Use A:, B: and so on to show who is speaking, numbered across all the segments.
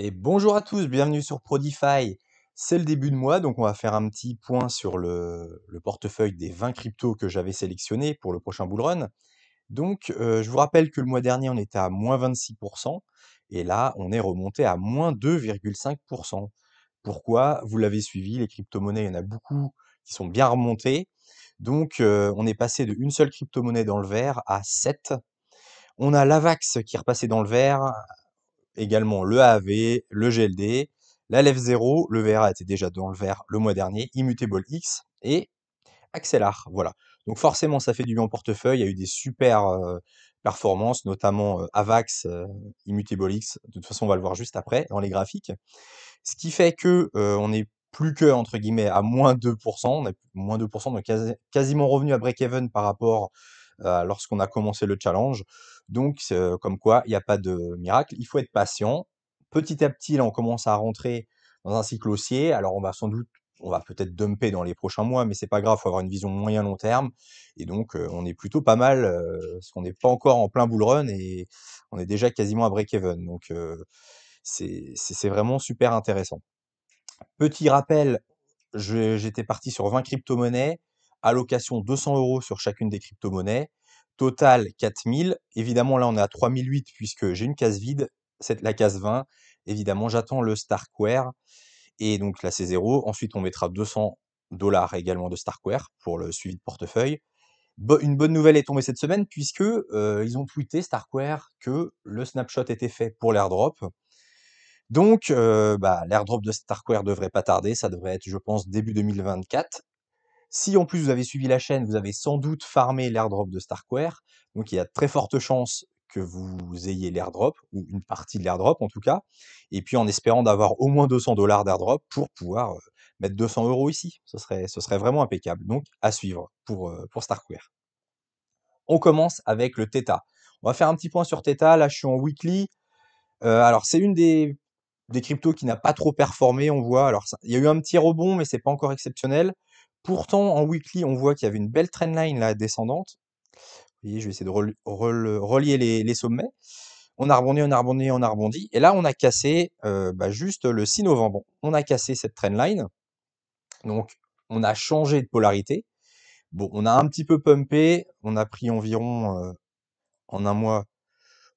A: Et bonjour à tous, bienvenue sur Prodify. C'est le début de mois, donc on va faire un petit point sur le, portefeuille des 20 cryptos que j'avais sélectionnés pour le prochain bull run. Donc euh, je vous rappelle que le mois dernier on était à moins 26%, et là on est remonté à moins 2,5%. Pourquoi Vous l'avez suivi, les crypto-monnaies, il y en a beaucoup qui sont bien remontées. Donc euh, on est passé de une seule crypto-monnaie dans le vert à 7. On a l'Avax qui est repassé dans le vert également le AV, le GLD, la LF0, le VRA était déjà dans le vert le mois dernier, Immutable X et Accelar. Voilà. Donc forcément, ça fait du bien au portefeuille. Il y a eu des super euh, performances, notamment euh, Avax, euh, Immutable X. De toute façon, on va le voir juste après dans les graphiques. Ce qui fait que on est plus que entre guillemets à moins 2%, on est moins 2%, donc quasiment revenu à break-even par rapport à lorsqu'on a commencé le challenge. Donc, comme quoi, il n'y a pas de miracle, il faut être patient. Petit à petit, là, on commence à rentrer dans un cycle haussier. Alors, on va sans doute, on va peut-être dumper dans les prochains mois, mais c'est pas grave, il faut avoir une vision moyen-long terme. Et donc, on est plutôt pas mal, parce qu'on n'est pas encore en plein bull run et on est déjà quasiment à break-even. Donc, c'est vraiment super intéressant. Petit rappel, j'étais parti sur 20 crypto-monnaies, allocation 200 euros sur chacune des crypto-monnaies. Total 4000. Évidemment, là, on est à 3008 puisque j'ai une case vide. C'est la case 20. Évidemment, j'attends le Starkware. Et donc là, c'est 0. Ensuite, on mettra 200 dollars également de Starkware pour le suivi de portefeuille. une bonne nouvelle est tombée cette semaine puisque euh, ils ont tweeté Starquare que le snapshot était fait pour l'airdrop. Donc, euh, bah, l'airdrop de Starkware devrait pas tarder. Ça devrait être, je pense, début 2024. Si en plus vous avez suivi la chaîne, vous avez sans doute farmé l'airdrop de Starkware, donc il y a très forte chance que vous ayez l'airdrop, ou une partie de l'airdrop en tout cas, et puis en espérant d'avoir au moins 200 dollars d'airdrop pour pouvoir euh, mettre 200 euros ici. Ce serait, ce serait vraiment impeccable. Donc à suivre pour, euh, pour Starkware. On commence avec le Theta. On va faire un petit point sur Theta. Là, je suis en weekly. Euh, alors, c'est une des, cryptos qui n'a pas trop performé, on voit. Alors, il y a eu un petit rebond, mais ce c'est pas encore exceptionnel. Pourtant, en weekly, on voit qu'il y avait une belle trendline là, descendante. Vous voyez, je vais essayer de relier les, sommets. On a rebondi, on a rebondi, on a rebondi. Et là, on a cassé euh, bah, juste le 6 novembre. On a cassé cette trendline. Donc, on a changé de polarité. Bon, on a un petit peu pumpé. On a pris environ, euh, en un mois,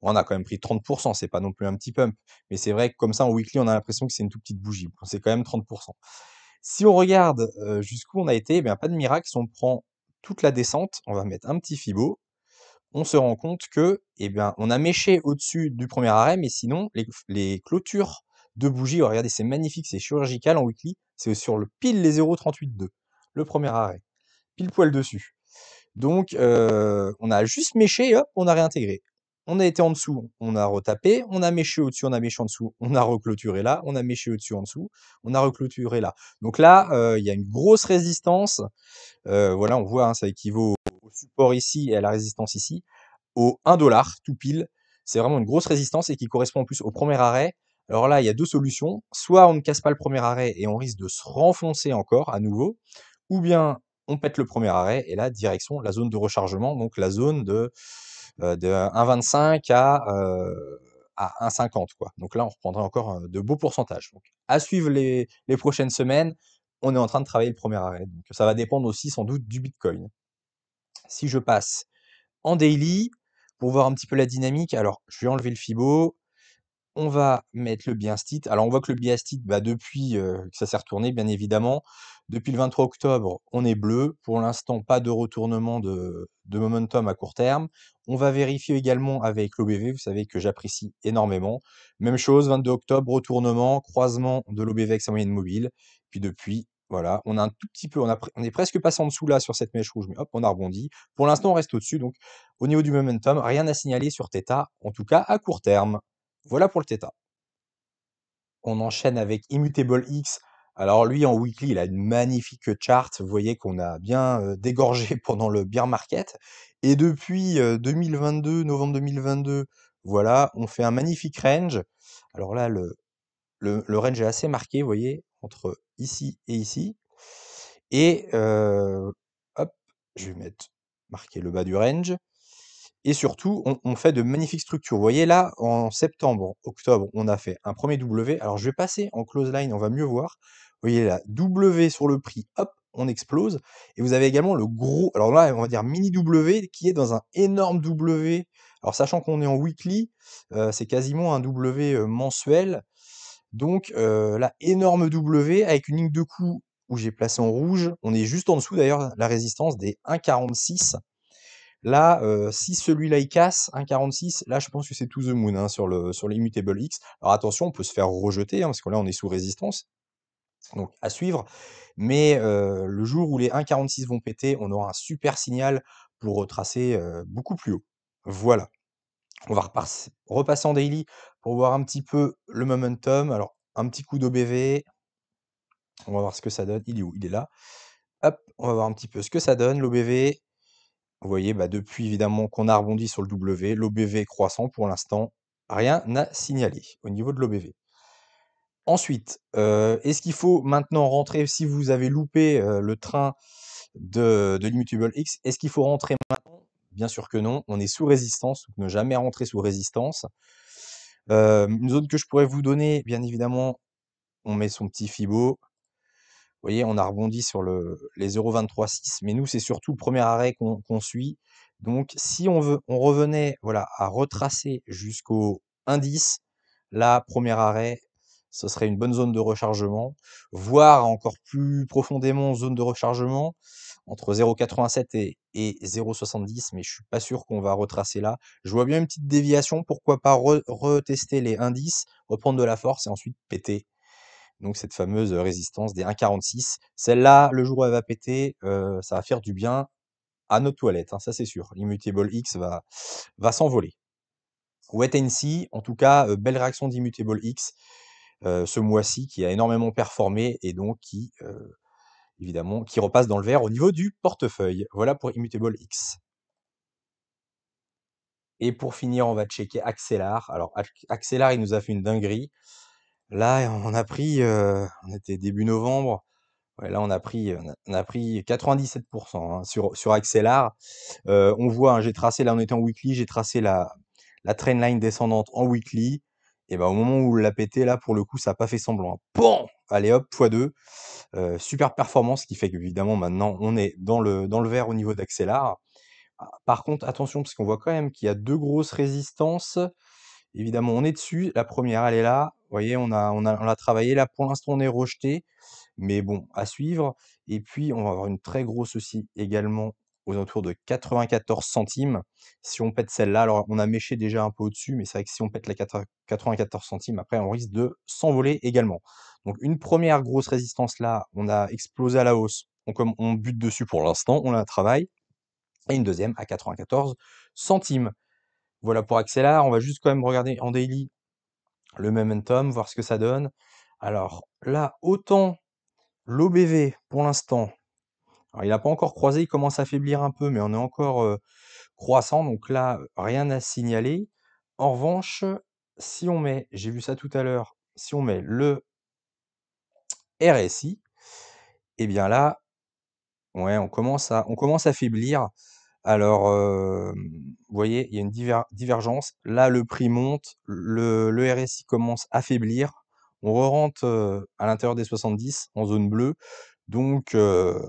A: on a quand même pris 30%, c'est pas non plus un petit pump. Mais c'est vrai que comme ça, en weekly, on a l'impression que c'est une toute petite bougie. C'est quand même 30%. Si on regarde jusqu'où on a été, eh pas de miracle, si on prend toute la descente, on va mettre un petit fibo, on se rend compte que, eh bien, on a méché au-dessus du premier arrêt, mais sinon, les, clôtures de bougies, oh, regardez, c'est magnifique, c'est chirurgical en weekly, c'est sur le pile les 0,38,2, le premier arrêt, pile poil dessus. Donc, on a juste méché hop, on a réintégré on a été en dessous, on a retapé, on a méché au-dessus, on a méché en dessous, on a reclôturé là, on a méché au-dessus, en dessous, on a reclôturé là. Donc là, euh, il y a une grosse résistance. Euh, voilà, on voit, hein, ça équivaut au support ici et à la résistance ici, au 1 dollar tout pile. C'est vraiment une grosse résistance et qui correspond en plus au premier arrêt. Alors là, il y a deux solutions. Soit on ne casse pas le premier arrêt et on risque de se renfoncer encore à nouveau, ou bien on pète le premier arrêt et là, direction la zone de rechargement, donc la zone de euh, de 1,25 à euh, à 1,50 quoi. Donc là, on reprendrait encore euh, de beaux pourcentages. Donc, à suivre les, prochaines semaines, on est en train de travailler le premier arrêt. Donc ça va dépendre aussi sans doute du Bitcoin. Si je passe en daily pour voir un petit peu la dynamique, alors je vais enlever le Fibo. On va mettre le Biastit. Alors on voit que le Biastit, bah, depuis que ça s'est retourné, bien évidemment, depuis le 23 octobre, on est bleu. Pour l'instant, pas de retournement de, momentum à court terme. On va vérifier également avec l'OBV, vous savez que j'apprécie énormément. Même chose, 22 octobre, retournement, croisement de l'OBV avec sa moyenne mobile. Puis depuis, voilà, on a un tout petit peu, on, on, est presque passé en dessous là sur cette mèche rouge, mais hop, on a rebondi. Pour l'instant, on reste au-dessus. Donc, au niveau du momentum, rien à signaler sur Theta, en tout cas à court terme. Voilà pour le Theta. On enchaîne avec Immutable X. Alors lui, en weekly, il a une magnifique charte, vous voyez qu'on a bien dégorgé pendant le bear market. Et depuis 2022, novembre 2022, voilà, on fait un magnifique range. Alors là, le, range est assez marqué, vous voyez, entre ici et ici. Et hop, je vais mettre marquer le bas du range. Et surtout, on, fait de magnifiques structures. Vous voyez là, en septembre, octobre, on a fait un premier W. Alors je vais passer en close line, on va mieux voir. Vous voyez là, W sur le prix, hop, on explose. Et vous avez également le gros, alors là, on va dire mini W qui est dans un énorme W. Alors sachant qu'on est en weekly, euh, c'est quasiment un W euh, mensuel. Donc euh, là, énorme W avec une ligne de coup où j'ai placé en rouge. On est juste en dessous d'ailleurs la résistance des 1,46. Là, euh, si celui-là il casse, 1,46, là je pense que c'est to the moon hein, sur, le, sur l'immutable X. Alors attention, on peut se faire rejeter, hein, parce que là on est sous résistance. Donc à suivre. Mais euh, le jour où les 1,46 vont péter, on aura un super signal pour retracer euh, beaucoup plus haut. Voilà. On va repasser en daily pour voir un petit peu le momentum. Alors, un petit coup d'OBV. On va voir ce que ça donne. Il est où Il est là. Hop, on va voir un petit peu ce que ça donne. L'OBV, vous voyez, bah, depuis évidemment qu'on a rebondi sur le W, l'OBV croissant pour l'instant, rien n'a signalé au niveau de l'OBV. Ensuite, euh, est-ce qu'il faut maintenant rentrer, si vous avez loupé euh, le train de, l'immutable X, est-ce qu'il faut rentrer maintenant Bien sûr que non, on est sous résistance, donc ne jamais rentrer sous résistance. Euh, une zone que je pourrais vous donner, bien évidemment, on met son petit Fibo, vous voyez, on a rebondi sur le, les 0,23,6, mais nous, c'est surtout le premier arrêt qu'on suit. Donc, si on, veut, on revenait voilà, à retracer jusqu'au indice, là, premier arrêt, ce serait une bonne zone de rechargement, voire encore plus profondément zone de rechargement entre 0,87 et, 0,70, mais je suis pas sûr qu'on va retracer là. Je vois bien une petite déviation, pourquoi pas retester les indices, reprendre de la force et ensuite péter donc cette fameuse résistance des 1,46. Celle-là, le jour où elle va péter, ça va faire du bien à notre toilette, hein, ça c'est sûr. Immutable X va, va s'envoler. Wet and en tout cas, belle réaction d'immutable X ce mois-ci qui a énormément performé et donc qui, évidemment, qui repasse dans le vert au niveau du portefeuille. Voilà pour immutable X. Et pour finir, on va checker Axelar. Alors, Axelar, il nous a fait une dinguerie. Là, on a pris, euh, on était début novembre, là on a pris, on a, pris 97% hein, sur, sur Axelar. Euh, on voit, hein, j'ai tracé, là on était en weekly, j'ai tracé la, la line descendante en weekly. Et ben, au moment où l'a pété, là pour le coup, ça n'a pas fait semblant. Bon Allez hop, x2. Euh, super performance qui fait qu'évidemment maintenant on est dans le, dans le vert au niveau d'Axelar. Ah, par contre, attention, parce qu'on voit quand même qu'il y a deux grosses résistances. Évidemment, on est dessus. La première, elle est là voyez, on a, a, travaillé. Là, pour l'instant, on est rejeté, mais bon, à suivre. Et puis, on va avoir une très grosse aussi également aux alentours de 94 centimes. Si on pète celle-là, alors on a méché déjà un peu au-dessus, mais c'est vrai que si on pète la 94 centimes, après on risque de s'envoler également. Donc une première grosse résistance là, on a explosé à la hausse, on, comme on bute dessus pour l'instant, on la travaille Et une deuxième à 94 centimes. Voilà pour là on va juste quand même regarder en daily le momentum, voir ce que ça donne. Alors là, autant l'OBV pour l'instant, il n'a pas encore croisé, il commence à faiblir un peu, mais on est encore croissant, donc là, rien à signaler. En revanche, si on met, j'ai vu ça tout à l'heure, si on met le RSI, et eh bien là, ouais, on commence à, on commence à faiblir. Alors, euh, vous voyez, il y a une divergence. Là, le prix monte, le, RSI commence à faiblir. On re rentre euh, à l'intérieur des 70 en zone bleue. Donc, euh,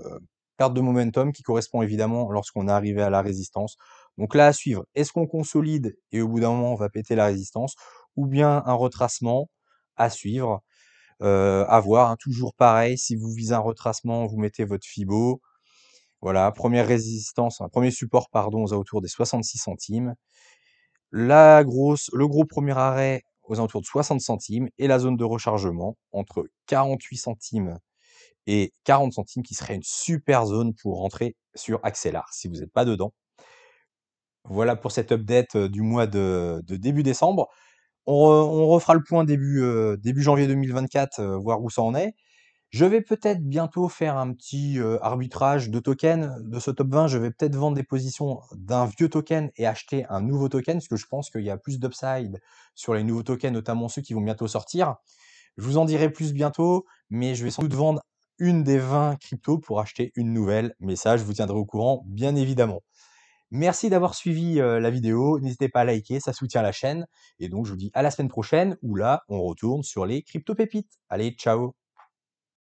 A: perte de momentum qui correspond évidemment lorsqu'on est arrivé à la résistance. Donc là, à suivre, est-ce qu'on consolide et au bout d'un moment, on va péter la résistance ou bien un retracement à suivre, à voir. Hein. toujours pareil, si vous visez un retracement, vous mettez votre FIBO. Voilà, première résistance, un premier support, pardon, aux alentours des 66 centimes. La grosse, le gros premier arrêt aux alentours de 60 centimes et la zone de rechargement entre 48 centimes et 40 centimes qui serait une super zone pour rentrer sur Accelar si vous n'êtes pas dedans. Voilà pour cette update euh, du mois de, début décembre. On, refera le point début, euh, début janvier 2024, euh, voir où ça en est. Je vais peut-être bientôt faire un petit euh, arbitrage de tokens de ce top 20. Je vais peut-être vendre des positions d'un vieux token et acheter un nouveau token, parce que je pense qu'il y a plus d'upside sur les nouveaux tokens, notamment ceux qui vont bientôt sortir. Je vous en dirai plus bientôt, mais je vais sans doute vendre une des 20 cryptos pour acheter une nouvelle. Mais ça, je vous tiendrai au courant, bien évidemment. Merci d'avoir suivi euh, la vidéo. N'hésitez pas à liker, ça soutient la chaîne. Et donc, je vous dis à la semaine prochaine, où là, on retourne sur les crypto pépites. Allez, ciao